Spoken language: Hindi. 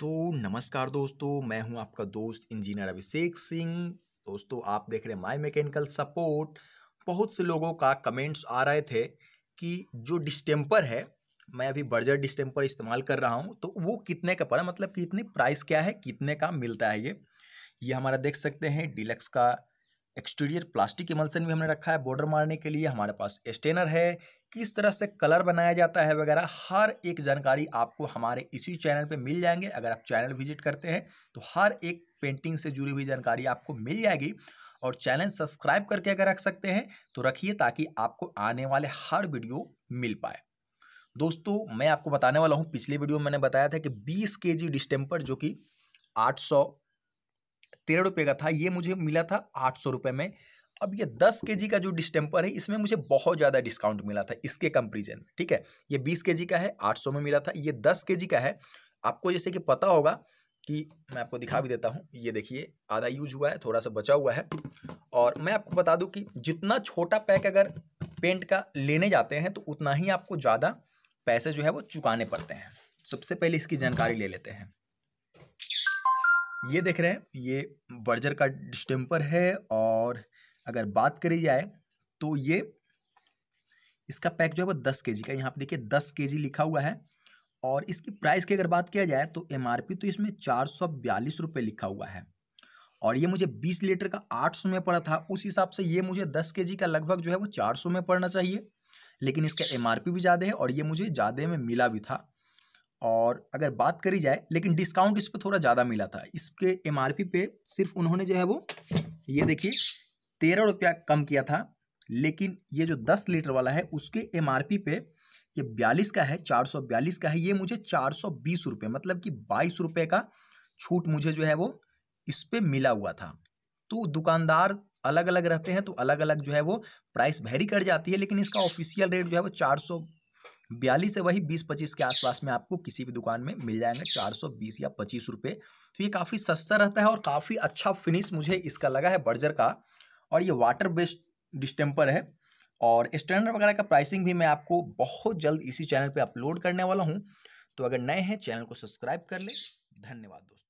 तो नमस्कार दोस्तों मैं हूं आपका दोस्त इंजीनियर अभिषेक सिंह दोस्तों आप देख रहे हैं माई मैकेनिकल सपोर्ट बहुत से लोगों का कमेंट्स आ रहे थे कि जो डिस्टेम्पर है मैं अभी बर्जर डिस्टेम्पर इस्तेमाल कर रहा हूं तो वो कितने का पड़ा मतलब कितने प्राइस क्या है कितने का मिलता है ये ये हमारा देख सकते हैं डिलक्स का एक्सटीरियर प्लास्टिक इमल्सन भी हमने रखा है बॉर्डर मारने के लिए हमारे पास स्टेनर है किस तरह से कलर बनाया जाता है वगैरह हर एक जानकारी आपको हमारे इसी चैनल पे मिल जाएंगे अगर आप चैनल विजिट करते हैं तो हर एक पेंटिंग से जुड़ी हुई जानकारी आपको मिल जाएगी और चैनल सब्सक्राइब करके अगर रख सकते हैं तो रखिए ताकि आपको आने वाले हर वीडियो मिल पाए दोस्तों मैं आपको बताने वाला हूँ पिछले वीडियो में मैंने बताया था कि बीस के जी डिस्टेम्पर जो कि आठ सौ तेरह रुपये का था ये मुझे मिला था आठ सौ रुपये में अब ये दस के जी का जो डिस्टेम्पर है इसमें मुझे बहुत ज़्यादा डिस्काउंट मिला था इसके कंपेरिजन में ठीक है ये बीस के जी का है आठ सौ में मिला था ये दस के जी का है आपको जैसे कि पता होगा कि मैं आपको दिखा भी देता हूँ ये देखिए आधा यूज हुआ है थोड़ा सा बचा हुआ है और मैं आपको बता दूँ कि जितना छोटा पैक अगर पेंट का लेने जाते हैं तो उतना ही आपको ज़्यादा पैसे जो है वो चुकाने पड़ते हैं सबसे पहले इसकी जानकारी ले लेते हैं ये देख रहे हैं ये बर्जर का डिस्टेम्पर है और अगर बात करी जाए तो ये इसका पैक जो है वो दस के का यहाँ पर देखिए दस के लिखा हुआ है और इसकी प्राइस की अगर बात किया जाए तो एम तो इसमें चार सौ बयालीस रुपये लिखा हुआ है और ये मुझे बीस लीटर का आठ सौ में पड़ा था उस हिसाब से ये मुझे दस के का लगभग जो है वो चार सौ में पड़ना चाहिए लेकिन इसका एम भी ज़्यादा है और ये मुझे ज़्यादा में मिला भी था और अगर बात करी जाए लेकिन डिस्काउंट इस पर थोड़ा ज़्यादा मिला था इसके एम पे सिर्फ उन्होंने जो है वो ये देखिए तेरह रुपया कम किया था लेकिन ये जो दस लीटर वाला है उसके एम पे ये बयालीस का है चार सौ बयालीस का है ये मुझे चार सौ बीस रुपये मतलब कि बाईस रुपये का छूट मुझे जो है वो इस पर मिला हुआ था तो दुकानदार अलग अलग रहते हैं तो अलग अलग जो है वो प्राइस वेरी कर जाती है लेकिन इसका ऑफिशियल रेट जो है वो चार सौ बयालीस से वही बीस पच्चीस के आसपास में आपको किसी भी दुकान में मिल जाएंगे चार सौ बीस या पच्चीस रुपये तो ये काफ़ी सस्ता रहता है और काफ़ी अच्छा फिनिश मुझे इसका लगा है बर्जर का और ये वाटर बेस्ड डिस्टेम्पर है और स्टैंडर्ड वगैरह का प्राइसिंग भी मैं आपको बहुत जल्द इसी चैनल पर अपलोड करने वाला हूँ तो अगर नए हैं चैनल को सब्सक्राइब कर लें धन्यवाद दोस्तों